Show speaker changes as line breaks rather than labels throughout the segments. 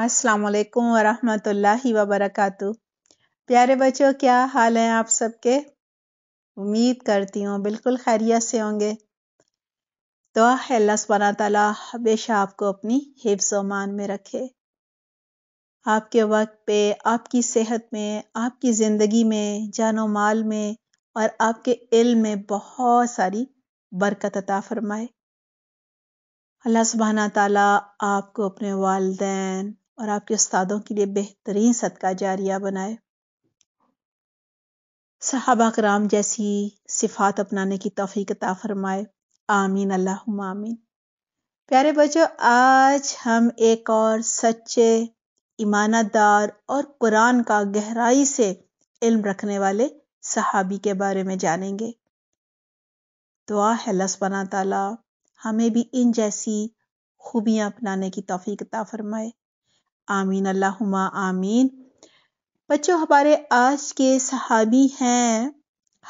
अस्सलाम वालेकुम व बरकातहू प्यारे बच्चों क्या हाल हैं आप सबके उम्मीद करती हूँ बिल्कुल खैरियत से होंगे तो अल्लाह सुबहाना तआला हमेशा आपको अपनी हिफ्ज़ अमान में रखे आपके वक्त पे आपकी सेहत में आपकी ज़िंदगी में जानो माल में और आपके इल्म में बहुत सारी बरकत अता फरमाए अल्लाह सुबहाना ताला आपको अपने वालदेन और आपके उस्तादों के लिए बेहतरीन सदका जारिया बनाए सहाबा कराम जैसी सिफात अपनाने की तोफ़ी कता फरमाए आमीन अल्लाह आमीन प्यारे बच्चों आज हम एक और सच्चे ईमानदार और कुरान का गहराई से इल्म रखने वाले सहाबी के बारे में जानेंगे दुआ है लसबना ताला हमें भी इन जैसी खूबियाँ अपनाने की तोफ़ी कता फरमाए आमीन अल्लाह आमीन बच्चों हमारे आज के सहाबी हैं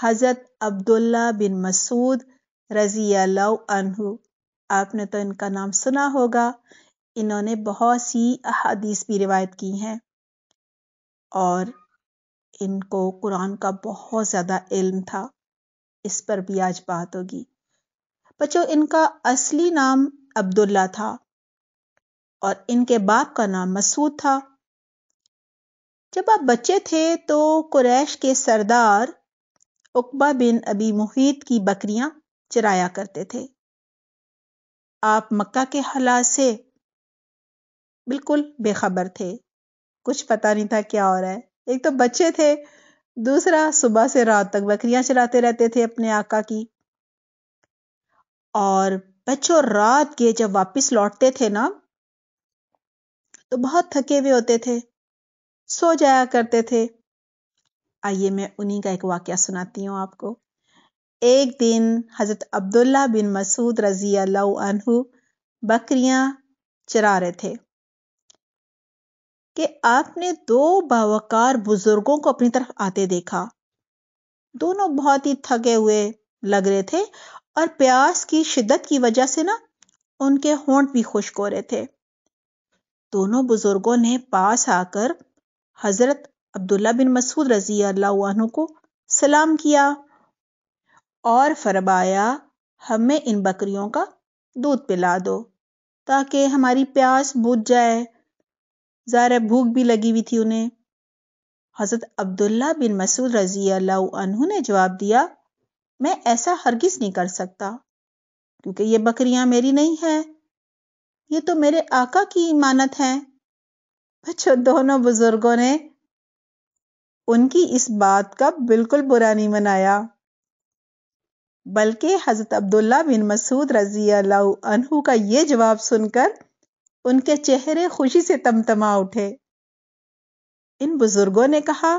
हज़रत अब्दुल्ला बिन मसूद रज़ी अल्लाह आपने तो इनका नाम सुना होगा इन्होंने बहुत सी अहादीस भी रिवायत की हैं और इनको कुरान का बहुत ज़्यादा इल्म था इस पर भी आज बात होगी बच्चों इनका असली नाम अब्दुल्ला था और इनके बाप का नाम मसूद था जब आप बच्चे थे तो कुरैश के सरदार उकबा बिन अबी मुहित की बकरियां चराया करते थे आप मक्का के हालात से बिल्कुल बेखबर थे कुछ पता नहीं था क्या हो रहा है एक तो बच्चे थे दूसरा सुबह से रात तक बकरियां चराते रहते थे अपने आका की और बच्चों रात के जब वापस लौटते थे ना तो बहुत थके हुए होते थे सो जाया करते थे आइए मैं उन्हीं का एक वाक्य सुनाती हूँ आपको एक दिन हज़रत अब्दुल्ला बिन मसूद रज़ी अल्लाह बकरियां चरा रहे थे कि आपने दो बावकार बुजुर्गों को अपनी तरफ आते देखा दोनों बहुत ही थके हुए लग रहे थे और प्यास की शिद्दत की वजह से ना उनके होंठ भी खुश्क हो रहे थे दोनों बुजुर्गों ने पास आकर हज़रत अब्दुल्ला बिन मसूद रज़ी अल्लाह को सलाम किया और फरमाया हमें इन बकरियों का दूध पिला दो ताकि हमारी प्यास बुझ जाए ज़ाहिर भूख भी लगी हुई थी उन्हें हज़रत अब्दुल्ला बिन मसूद रज़ी अल्लाह ने जवाब दिया मैं ऐसा हरगिज़ नहीं कर सकता क्योंकि ये बकरियां मेरी नहीं है ये तो मेरे आका की इमानत है बच्चों अच्छा, दोनों बुजुर्गों ने उनकी इस बात का बिल्कुल बुरा नहीं मनाया बल्कि हजरत अब्दुल्ला बिन मसूद रजी अनहू का ये जवाब सुनकर उनके चेहरे खुशी से तमतमा उठे इन बुजुर्गों ने कहा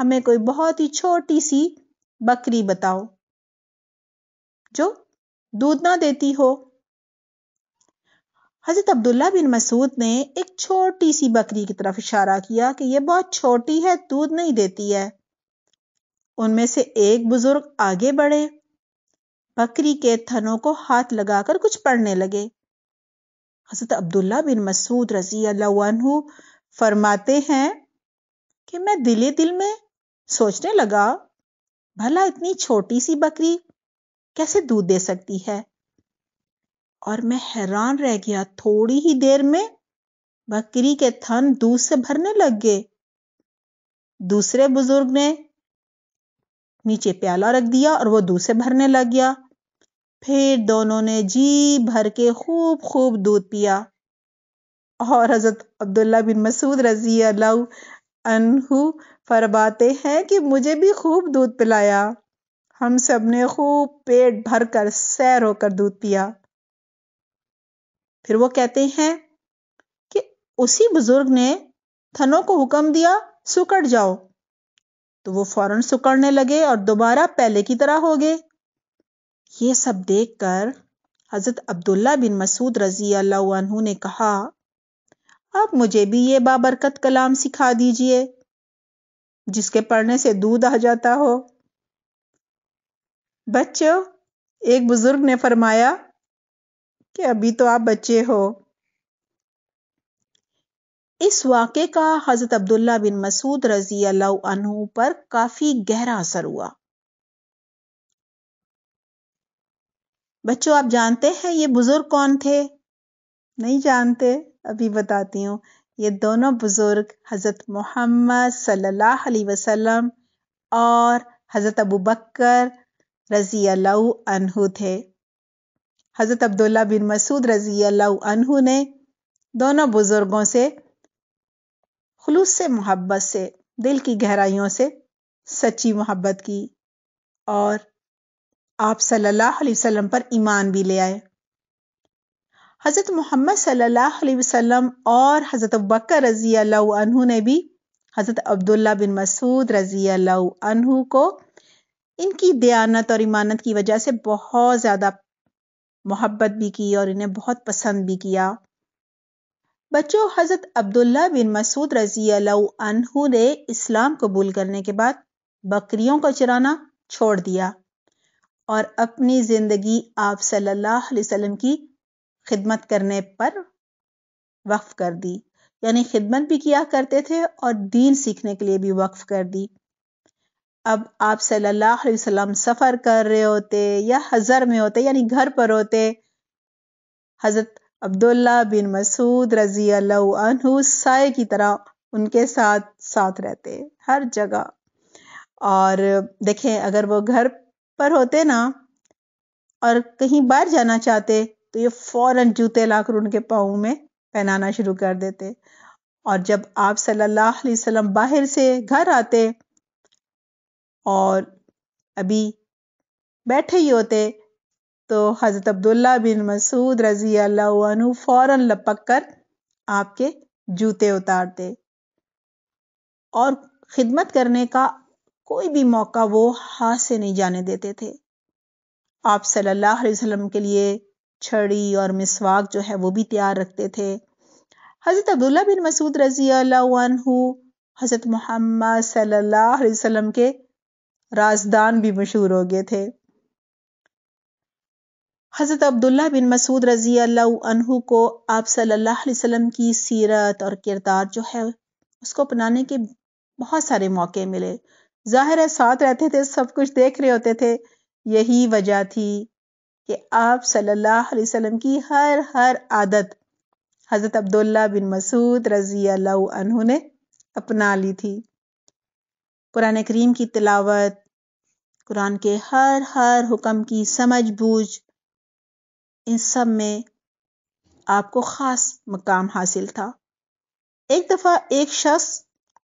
हमें कोई बहुत ही छोटी सी बकरी बताओ जो दूध ना देती हो हज़रत अब्दुल्ला बिन मसूद ने एक छोटी सी बकरी की तरफ इशारा किया कि यह बहुत छोटी है दूध नहीं देती है उनमें से एक बुजुर्ग आगे बढ़े बकरी के थनों को हाथ लगाकर कुछ पढ़ने लगे हजरत अब्दुल्ला बिन मसूद रजी अल्लाह फरमाते हैं कि मैं दिले दिल में सोचने लगा भला इतनी छोटी सी बकरी कैसे दूध दे सकती है और मैं हैरान रह गया थोड़ी ही देर में बकरी के थन दूध से भरने लग गए दूसरे बुजुर्ग ने नीचे प्याला रख दिया और वो दूध से भरने लग गया फिर दोनों ने जी भर के खूब खूब दूध पिया और हजरत अब्दुल्ला बिन मसूद रजी अनहू फरमाते हैं कि मुझे भी खूब दूध पिलाया हम सब ने खूब पेट भर कर सैर होकर दूध पिया फिर वो कहते हैं कि उसी बुजुर्ग ने थनों को हुक्म दिया सुकड़ जाओ तो वो फौरन सुकड़ने लगे और दोबारा पहले की तरह हो गए ये सब देखकर हजरत अब्दुल्ला बिन मसूद रजी अल्लाह ने कहा आप मुझे भी ये बाबरकत कलाम सिखा दीजिए जिसके पढ़ने से दूध आ जाता हो बच्चों एक बुजुर्ग ने फरमाया कि अभी तो आप बच्चे हो इस वाक़े का हज़रत अब्दुल्ला बिन मसूद रजी अल्लाह पर काफ़ी गहरा असर हुआ बच्चों आप जानते हैं ये बुज़ुर्ग कौन थे नहीं जानते अभी बताती हूं ये दोनों बुज़ुर्ग हज़रत मोहम्मद सल्लल्लाहु अलैहि वसल्लम और हज़रत अबू बकर रजी अल्लाह थे हज़रत अब्दुल्ला बिन मसूद रज़ी अल्लाह ने दोनों बुज़ुर्गों से खलूस से मोहब्बत से दिल की गहराइयों से सच्ची मोहब्बत की और आप सल्लल्लाहु अलैहि वसल्लम पर ईमान भी ले आए हज़रत मोहम्मद सल्लल्लाहु अलैहि वसल्लम और हज़रत बकर रज़ी अल्लाह ने भी हज़रत अब्दुल्ला बिन मसूद रज़ी अल्लाह को इनकी दयानत और इमानत की वजह से बहुत ज़्यादा मोहब्बत भी की और इन्हें बहुत पसंद भी किया बच्चों हज़रत अब्दुल्ला बिन मसूद रजी अलू ने इस्लाम कबूल करने के बाद बकरियों को चराना छोड़ दिया और अपनी ज़िंदगी आप सल्लल्लाहु अलैहि वसल्लम की खिदमत करने पर वक्फ कर दी यानी खिदमत भी किया करते थे और दीन सीखने के लिए भी वक्फ कर दी अब आप सल्लल्लाहु अलैहि वसल्लम सफ़र कर रहे होते या हज़र में होते यानी घर पर होते हज़रत अब्दुल्ला बिन मसूद रज़ी अल्लाह साय की तरह उनके साथ साथ रहते हर जगह और देखें अगर वो घर पर होते ना और कहीं बाहर जाना चाहते तो ये फौरन जूते लाकर उनके पाँव में पहनाना शुरू कर देते और जब आप सल्लल्लाहु अलैहि वसल्लम बाहर से घर आते और अभी बैठे ही होते तो हज़रत अब्दुल्ला बिन मसूद रज़ी अल्लाह फौरन लपक कर आपके जूते उतारते और ख़िदमत करने का कोई भी मौका वो हाथ से नहीं जाने देते थे आप सल्लल्लाहु अलैहि वसल्लम के लिए छड़ी और मिसवाक जो है वो भी तैयार रखते थे हज़रत अब्दुल्ला बिन मसूद रज़ी अल्लाह हज़रत मोहम्मद सल्लल्लाहु अलैहि वसल्लम के राजदान भी मशहूर हो गए थे हज़रत अब्दुल्ला बिन मसूद रज़ी अल्लाह को आप सल्लल्लाहु अलैहि वसल्लम की सीरत और किरदार जो है उसको अपनाने के बहुत सारे मौके मिले ज़ाहिर है साथ रहते थे सब कुछ देख रहे होते थे यही वजह थी कि आप सल्लल्लाहु अलैहि वसल्लम की हर हर आदत हज़रत अब्दुल्ला बिन मसूद रज़ी अल्लाह ने अपना ली थी कुरान करीम की तिलावत कुरान के हर हर हुक्म की समझ बूझ इन सब में आपको ख़ास मकाम हासिल था एक दफ़ा एक शख्स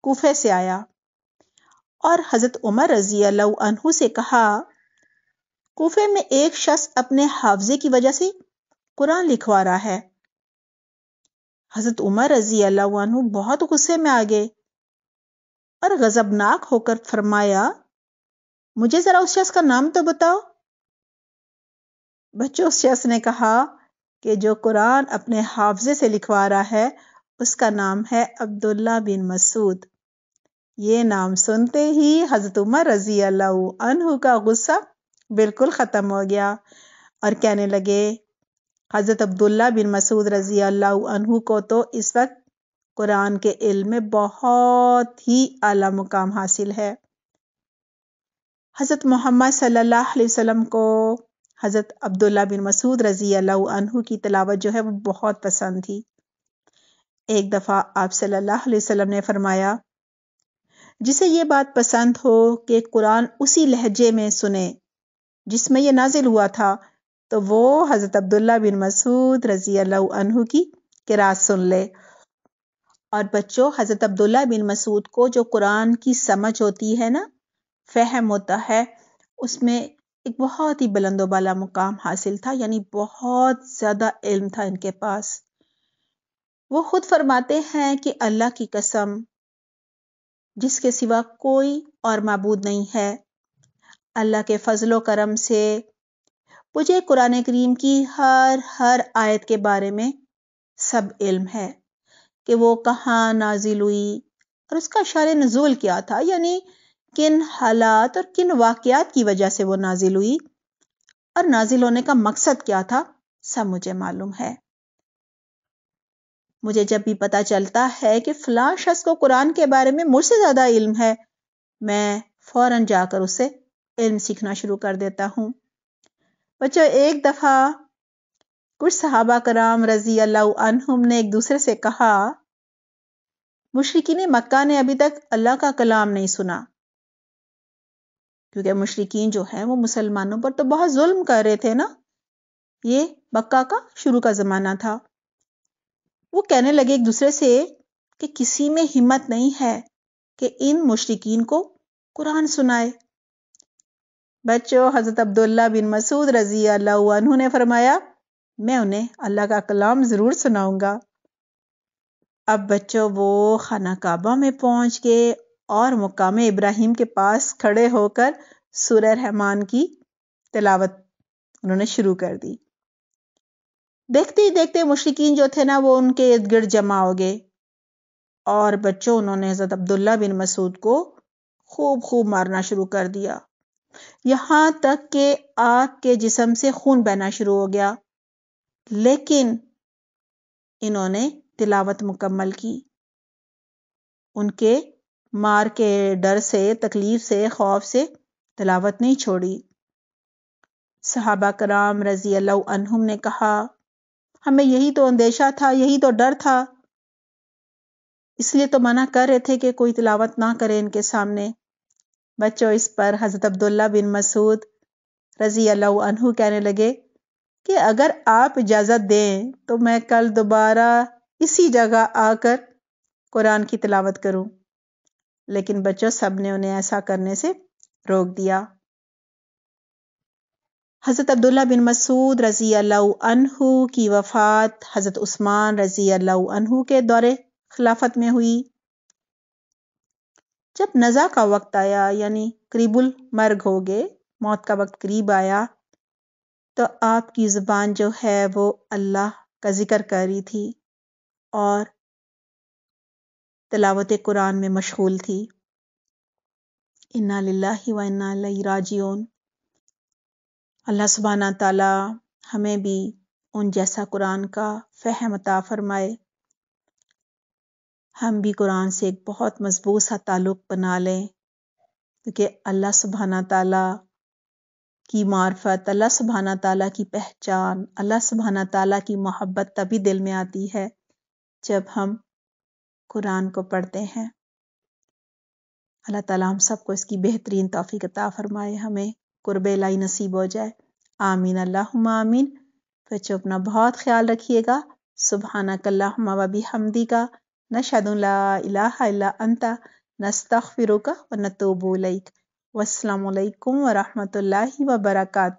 कोफे से आया और हज़रत उमर रज़ी अल्लाह से कहा कोफे में एक शख्स अपने हाफजे की वजह से कुरान लिखवा रहा है हज़रत उमर रज़ी अल्लाह बहुत गुस्से में आ गए और गज़बनाक होकर फरमाया मुझे जरा उस शख्स का नाम तो बताओ बच्चों उस शख्स ने कहा कि जो कुरान अपने हाफजे से लिखवा रहा है उसका नाम है अब्दुल्ला बिन मसूद ये नाम सुनते ही हज़रत उमर रजी अल्लाह का गुस्सा बिल्कुल ख़त्म हो गया और कहने लगे हज़रत अब्दुल्ला बिन मसूद रजी अल्लाह को तो इस वक्त कुरान के इल्म में बहुत ही अला मुकाम हासिल है हज़रत मोहम्मद सल्लल्लाहु अलैहि वसल्लम को हज़रत अब्दुल्ला बिन मसूद रज़ी अल्लाह की तलावत जो है वो बहुत पसंद थी एक दफ़ा आप सल्लल्लाहु अलैहि वसल्लम ने फरमाया जिसे ये बात पसंद हो कि कुरान उसी लहजे में सुने जिसमें यह नाजिल हुआ था तो वो हज़रत अब्दुल्ला बिन मसूद रज़ी अल्लाह की किरात सुन ले और बच्चों हज़रत अब्दुल्ला बिन मसूद को जो कुरान की समझ होती है ना फ़हम होता है उसमें एक बहुत ही बुलंद वाला मुकाम हासिल था यानी बहुत ज़्यादा इल्म था इनके पास वो खुद फरमाते हैं कि अल्लाह की कसम जिसके सिवा कोई और मबूद नहीं है अल्लाह के फजलो करम से मुझे कुरान करीम की हर हर आयत के बारे में सब इल्म है कि वो कहाँ नाजिल हुई और उसका शार नजूल क्या था यानी किन हालात और किन वाकयात की वजह से वो नाजिल हुई और नाजिल होने का मकसद क्या था सब मुझे मालूम है मुझे जब भी पता चलता है कि फलां शख्स को कुरान के बारे में मुझसे ज़्यादा इल्म है मैं फौरन जाकर उसे इल्म सीखना शुरू कर देता हूं बच्चों एक दफ़ा कुछ सहाबा कराम रजी अल्लाम ने एक दूसरे से कहा मुशरकिन मक्का ने अभी तक अल्लाह का कलाम नहीं सुना क्योंकि मुशरकिन जो हैं वो मुसलमानों पर तो बहुत जुल्म कर रहे थे ना ये मक्का का शुरू का ज़माना था वो कहने लगे एक दूसरे से कि किसी में हिम्मत नहीं है कि इन मुशरकिन को कुरान सुनाए बच्चों हज़रत अब्दुल्ला बिन मसूद रजी अल्लाह ने फरमाया मैं उन्हें अल्लाह का कलाम ज़रूर सुनाऊंगा अब बच्चों वो खाना काबा में पहुंच गए और मुकाम इब्राहिम के पास खड़े होकर सुर रहमान की तिलावत उन्होंने शुरू कर दी देखते ही देखते मुश्किन जो थे ना वो उनके इर्द गिर्द जमा हो गए और बच्चों उन्होंने हज़रत अब्दुल्ला बिन मसूद को खूब खूब मारना शुरू कर दिया यहां तक कि आग के जिसम से खून बहना शुरू हो गया लेकिन इन्होंने तिलावत मुकम्मल की उनके मार के डर से तकलीफ से खौफ से तलावत नहीं छोड़ी सहाबा कराम रज़ी अल्लाह ने कहा हमें यही तो अंदेशा था यही तो डर था इसलिए तो मना कर रहे थे कि कोई तिलावत ना करे इनके सामने बच्चों इस पर हज़रत अब्दुल्ला बिन मसूद रज़ी अल्लाह कहने लगे कि अगर आप इजाज़त दें तो मैं कल दोबारा इसी जगह आकर कुरान की तलावत करूं लेकिन बच्चों सब ने उन्हें ऐसा करने से रोक दिया हज़रत अब्दुल्ला बिन मसूद रज़ी अल्लाह की वफ़ात हज़रत उस्मान रज़ी अल्लाह के दौरे खिलाफत में हुई जब नज़ा का वक्त आया यानी करीबुल मर्ग हो गए मौत का वक्त करीब आया तो आपकी ज़ुबान जो है वो अल्लाह का ज़िक्र कर रही थी और तलावत कुरान में मशगूल थी इन्ना व इन्ना राजीन अल्लाह सुबहाना ताला हमें भी उन जैसा कुरान का फ़हम अता फरमाए हम भी कुरान से एक बहुत मज़बूत सा ताल्लुक़ बना लें क्योंकि अल्लाह सुबहाना ताला की मार्फत अल्लाह सुबहाना ताला की पहचान अल्लाह सुबहाना ताला की मोहब्बत तभी दिल में आती है जब हम कुरान को पढ़ते हैं अल्लाह ताला हम सबको इसकी बेहतरीन तोफ़ी अता फ़रमाए हमें कुर्ब लाई नसीब हो जाए आमीन अल्लाह आमीन बच्चों अपना बहुत ख्याल रखिएगा सुबहाना कल्ला वबी हमदी का नशदुल्ला अंता नस्ता व नतोबोलक वालकम वरहमल वर्का